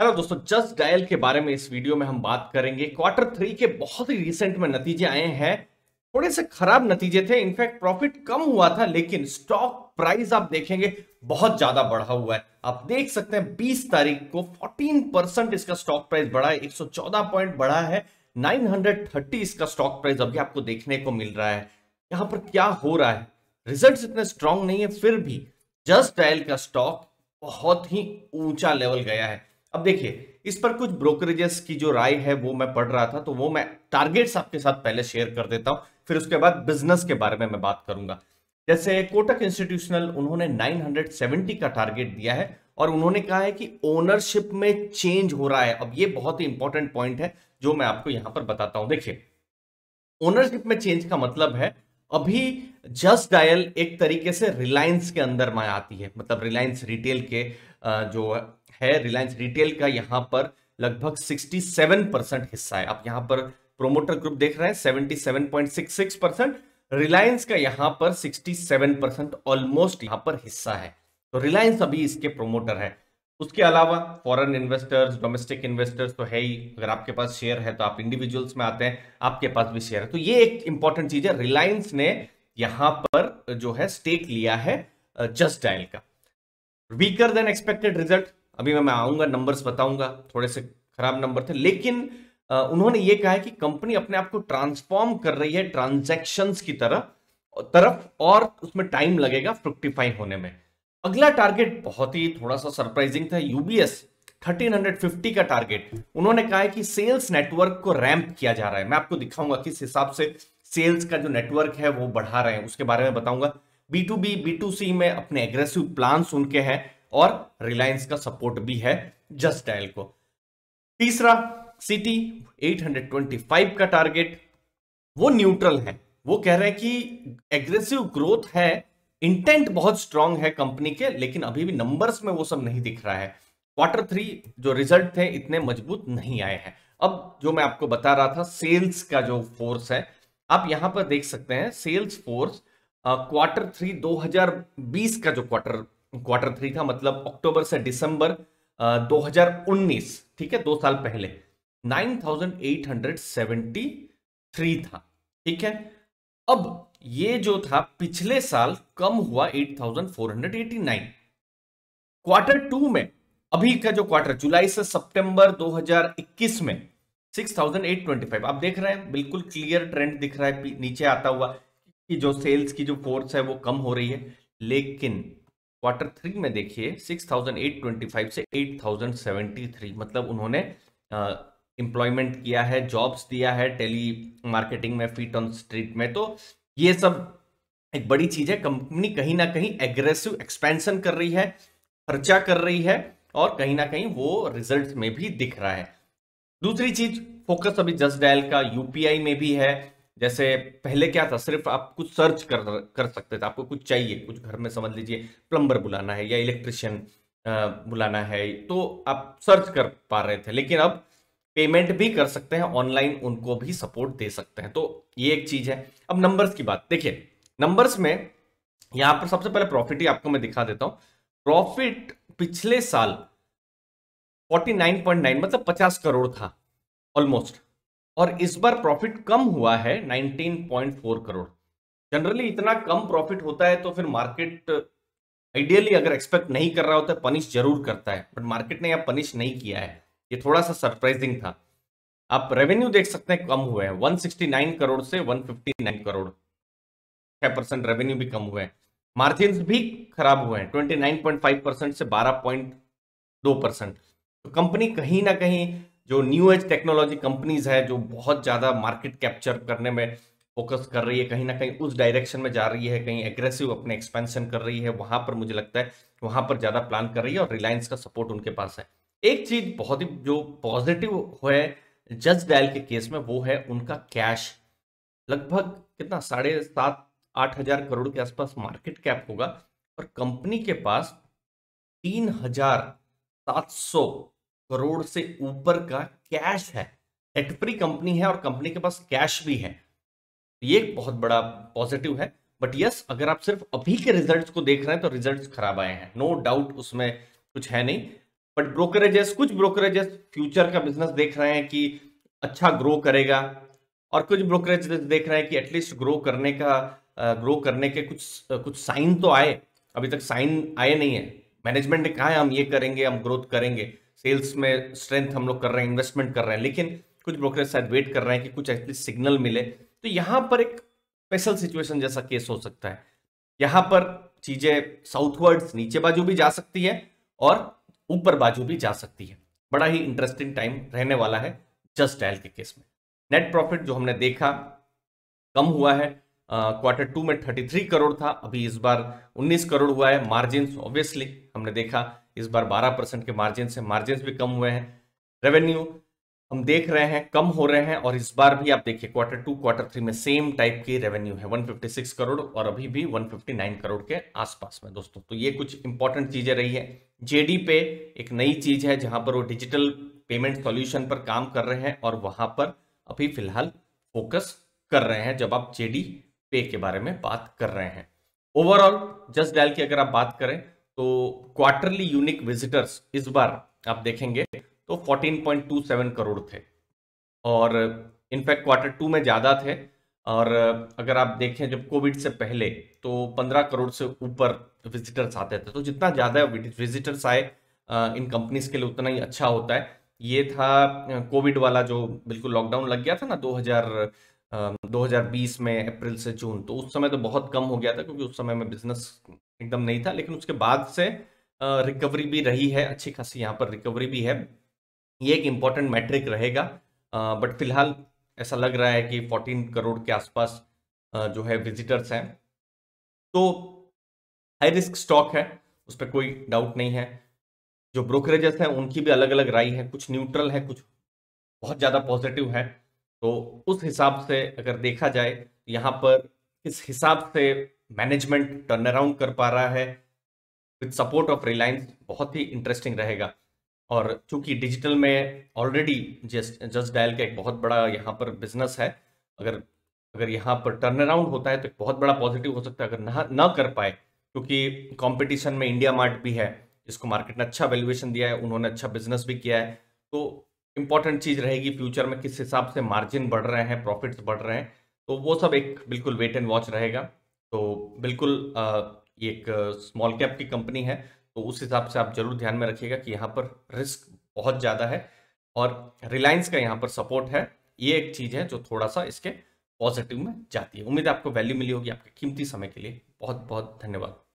hello दोस्तों just Dial के बारे में इस वीडियो में हम बात करेंगे क्वार्टर थ्री के बहुत ही रिसेंट में नतीजे आए हैं थोड़े से खराब नतीजे थे इनफैक्ट प्रॉफिट कम हुआ था लेकिन स्टॉक प्राइस आप देखेंगे बहुत ज्यादा बढ़ा हुआ है आप देख सकते हैं 20 तारीख को 14 परसेंट इसका स्टॉक प्राइस बढ़ा है 114 पॉइंट बढ़ा है 930 इसका स्टॉक प्राइस अभी आपको देखने को मिल रहा है यहाँ पर क्या हो रहा है रिजल्ट इतने स्ट्रांग नहीं है फिर भी जस्ट डायल का स्टॉक बहुत ही ऊंचा लेवल गया है अब देखिए इस पर कुछ ब्रोकरेजेस की जो राय है वो मैं पढ़ रहा था तो वो मैं टारगेट्स आपके साथ पहले शेयर कर देता हूं फिर उसके बाद बिजनेस के बारे में मैं बात करूंगा जैसे कोटक इंस्टीट्यूशनल उन्होंने 970 का टारगेट दिया है और उन्होंने कहा है कि ओनरशिप में चेंज हो रहा है अब ये बहुत ही इंपॉर्टेंट पॉइंट है जो मैं आपको यहां पर बताता हूं देखिए ओनरशिप में चेंज का मतलब है अभी जस्ट डायल एक तरीके से रिलायंस के अंदर में आती है मतलब रिलायंस रिटेल के जो है रिलायंस रिटेल का यहां पर लगभग 67 परसेंट हिस्सा है आप यहां पर प्रोमोटर ग्रुप देख रहे हैं 77.66 परसेंट रिलायंस का यहां पर 67 परसेंट ऑलमोस्ट यहां पर हिस्सा है तो रिलायंस अभी इसके प्रोमोटर है उसके अलावा फॉरेन इन्वेस्टर्स डोमेस्टिक इन्वेस्टर्स तो है ही अगर आपके पास शेयर है तो आप इंडिविजुअल्स में आते हैं आपके पास भी शेयर है तो ये एक इंपॉर्टेंट चीज है रिलायंस ने यहां पर जो है स्टेक लिया है जस्ट uh, डायल का वीकर देन एक्सपेक्टेड रिजल्ट अभी मैं आऊंगा नंबर्स बताऊंगा थोड़े से खराब नंबर थे लेकिन उन्होंने ये कहा है कि कंपनी अपने आप को ट्रांसफॉर्म कर रही है ट्रांजेक्शन की तरह तरफ और उसमें टाइम लगेगा फ्रुक्टिफाई होने में अगला टारगेट बहुत ही थोड़ा सा सरप्राइजिंग था यूबीएस 1350 का टारगेट उन्होंने कहा है कि सेल्स नेटवर्क को रैंप किया जा रहा है मैं आपको दिखाऊंगा किस हिसाब से सेल्स का जो नेटवर्क है वो बढ़ा रहे हैं उसके बारे में बताऊंगा B to B B to C में अपने एग्रेसिव प्लान्स उनके हैं और रिलायंस का सपोर्ट भी है जस्ट डायल को तीसरा सिटी 825 का टारगेट वो न्यूट्रल है वो कह रहे हैं कि एग्रेसिव ग्रोथ है इंटेंट बहुत स्ट्रांग है कंपनी के लेकिन अभी भी नंबर्स में वो सब नहीं दिख रहा है क्वार्टर थ्री जो रिजल्ट थे इतने मजबूत नहीं आए हैं अब जो मैं आपको बता रहा था सेल्स का जो फोर्स है आप यहां पर देख सकते हैं सेल्स फोर्स क्वार्टर थ्री 2020 का जो क्वार्टर क्वार्टर थ्री था मतलब अक्टूबर से दिसंबर 2019 ठीक है दो साल पहले 9873 था ठीक है अब ये जो था पिछले साल कम हुआ 8489 क्वार्टर टू में अभी का जो क्वार्टर जुलाई से सितंबर 2021 में 6825 आप देख रहे हैं बिल्कुल क्लियर ट्रेंड दिख रहा है नीचे आता हुआ कि जो सेल्स की जो फोर्स है वो कम हो रही है लेकिन क्वार्टर थ्री में देखिए 6,825 से 8,073 मतलब उन्होंने एम्प्लॉयमेंट किया है जॉब्स दिया है टेली मार्केटिंग में फीट ऑन स्ट्रीट में तो ये सब एक बड़ी चीज है कंपनी कहीं ना कहीं एग्रेसिव एक्सपेंशन कर रही है खर्चा कर रही है और कहीं ना कहीं वो रिजल्ट में भी दिख रहा है दूसरी चीज फोकस अभी जस्ट डायल का यूपीआई में भी है जैसे पहले क्या था सिर्फ आप कुछ सर्च कर कर सकते थे आपको कुछ चाहिए कुछ घर में समझ लीजिए प्लम्बर बुलाना है या इलेक्ट्रिशियन बुलाना है तो आप सर्च कर पा रहे थे लेकिन अब पेमेंट भी कर सकते हैं ऑनलाइन उनको भी सपोर्ट दे सकते हैं तो ये एक चीज है अब नंबर्स की बात देखिए नंबर्स में यहाँ पर सबसे पहले प्रॉफिट ही आपको मैं दिखा देता हूँ प्रॉफिट पिछले साल 49.9 मतलब 50 करोड़ था ऑलमोस्ट और इस बार प्रॉफिट कम हुआ है 19.4 करोड़ जनरली इतना कम प्रॉफिट होता है तो फिर मार्केट आइडियली अगर एक्सपेक्ट नहीं कर रहा होता है पनिश जरूर करता है बट मार्केट ने यह पनिश नहीं किया है ये थोड़ा सा सरप्राइजिंग था आप रेवेन्यू देख सकते हैं कम हुए हैं 169 करोड़ से 159 करोड़ छह परसेंट रेवेन्यू भी कम हुए हैं मार्जिन भी खराब हुए हैं 29.5 परसेंट से 12.2 परसेंट तो कंपनी कहीं ना कहीं जो न्यू एज टेक्नोलॉजी कंपनीज है जो बहुत ज़्यादा मार्केट कैप्चर करने में फोकस कर रही है कहीं ना कहीं उस डायरेक्शन में जा रही है कहीं एग्रेसिव अपने एक्सपेंशन कर रही है वहां पर मुझे लगता है वहां पर ज़्यादा प्लान कर रही है और रिलायंस का सपोर्ट उनके पास है एक चीज़ बहुत ही जो पॉजिटिव है जज डायल के केस में वो है उनका कैश लगभग कितना साढ़े सात आठ हजार करोड़ के आसपास मार्केट कैप होगा और कंपनी के पास तीन हजार सात सौ करोड़ से ऊपर का कैश है डेट कंपनी है और कंपनी के पास कैश भी है ये बहुत बड़ा पॉजिटिव है बट यस अगर आप सिर्फ अभी के रिजल्ट्स को देख रहे हैं तो रिजल्ट्स खराब आए हैं नो डाउट उसमें कुछ है नहीं बट ब्रोकरेजेस कुछ ब्रोकरेजेस फ्यूचर का बिजनेस देख रहे हैं कि अच्छा ग्रो करेगा और कुछ ब्रोकरेज देख रहे हैं कि एटलीस्ट ग्रो करने का ग्रो करने के कुछ कुछ साइन तो आए अभी तक साइन आए नहीं है मैनेजमेंट ने कहा है हम ये करेंगे हम ग्रोथ करेंगे सेल्स में स्ट्रेंथ हम लोग कर रहे हैं इन्वेस्टमेंट कर रहे हैं लेकिन कुछ ब्रोकरेज शायद वेट कर रहे हैं कि कुछ ऐसे सिग्नल मिले तो यहाँ पर एक स्पेशल सिचुएशन जैसा केस हो सकता है यहाँ पर चीजें साउथवर्ड्स नीचे बाजू भी जा सकती है और ऊपर बाजू भी जा सकती है बड़ा ही इंटरेस्टिंग टाइम रहने वाला है जस्ट डायल के केस में नेट प्रॉफिट जो हमने देखा कम हुआ है क्वार्टर टू में 33 करोड़ था अभी इस बार 19 करोड़ हुआ है मार्जिन ऑब्वियसली हमने देखा इस बार 12 परसेंट के मार्जिन से मार्जिन भी कम हुए हैं रेवेन्यू हम देख रहे हैं कम हो रहे हैं और इस बार भी आप देखिए क्वार्टर टू क्वार्टर थ्री में सेम टाइप की रेवेन्यू है 156 करोड़ और अभी भी 159 करोड़ के आसपास में दोस्तों तो ये कुछ इंपॉर्टेंट चीजें रही है जेडी पे एक नई चीज है जहां पर वो डिजिटल पेमेंट सॉल्यूशन पर काम कर रहे हैं और वहां पर अभी फिलहाल फोकस कर रहे हैं जब आप जेडी पे के बारे में बात कर रहे हैं ओवरऑल जस्ट डायल की अगर आप बात करें तो क्वार्टरली यूनिक विजिटर्स इस बार आप देखेंगे तो 14.27 करोड़ थे और इनफैक्ट क्वार्टर टू में ज़्यादा थे और अगर आप देखें जब कोविड से पहले तो 15 करोड़ से ऊपर विजिटर्स आते थे तो जितना ज़्यादा विजिटर्स आए इन कंपनीज के लिए उतना ही अच्छा होता है ये था कोविड वाला जो बिल्कुल लॉकडाउन लग गया था ना 2000 2020 में अप्रैल से जून तो उस समय तो बहुत कम हो गया था क्योंकि उस समय में बिजनेस एकदम नहीं था लेकिन उसके बाद से रिकवरी भी रही है अच्छी खासी यहाँ पर रिकवरी भी है ये एक इम्पॉर्टेंट मैट्रिक रहेगा बट फिलहाल ऐसा लग रहा है कि 14 करोड़ के आसपास जो है विजिटर्स हैं तो हाई रिस्क स्टॉक है उस पर कोई डाउट नहीं है जो ब्रोकरेजेस हैं उनकी भी अलग अलग राय है कुछ न्यूट्रल है कुछ बहुत ज़्यादा पॉजिटिव है तो उस हिसाब से अगर देखा जाए यहाँ पर किस हिसाब से मैनेजमेंट टर्न अराउंड कर पा रहा है विथ सपोर्ट ऑफ रिलायंस बहुत ही इंटरेस्टिंग रहेगा और चूंकि डिजिटल में ऑलरेडी जस्ट जस्ट डायल का एक बहुत बड़ा यहाँ पर बिजनेस है अगर अगर यहाँ पर टर्न अराउंड होता है तो एक बहुत बड़ा पॉजिटिव हो सकता है अगर ना ना कर पाए क्योंकि कंपटीशन में इंडिया मार्ट भी है जिसको मार्केट ने अच्छा वैल्यूएशन दिया है उन्होंने अच्छा बिजनेस भी किया है तो इम्पॉर्टेंट चीज़ रहेगी फ्यूचर में किस हिसाब से मार्जिन बढ़ रहे हैं प्रॉफिट्स बढ़ रहे हैं तो वो सब एक बिल्कुल वेट एंड वॉच रहेगा बिल्कुल एक स्मॉल कैप की कंपनी है तो उस हिसाब से आप जरूर ध्यान में रखिएगा कि यहाँ पर रिस्क बहुत ज़्यादा है और रिलायंस का यहाँ पर सपोर्ट है ये एक चीज़ है जो थोड़ा सा इसके पॉजिटिव में जाती है उम्मीद है आपको वैल्यू मिली होगी आपके कीमती समय के लिए बहुत बहुत धन्यवाद